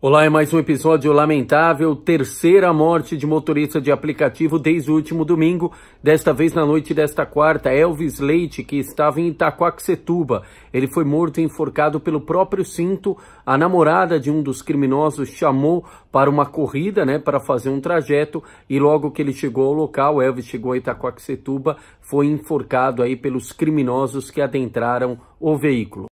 Olá, é mais um episódio lamentável, terceira morte de motorista de aplicativo desde o último domingo, desta vez na noite desta quarta, Elvis Leite, que estava em Itaquaquecetuba. Ele foi morto e enforcado pelo próprio cinto. A namorada de um dos criminosos chamou para uma corrida, né, para fazer um trajeto, e logo que ele chegou ao local, Elvis chegou a Itaquaquecetuba, foi enforcado aí pelos criminosos que adentraram o veículo.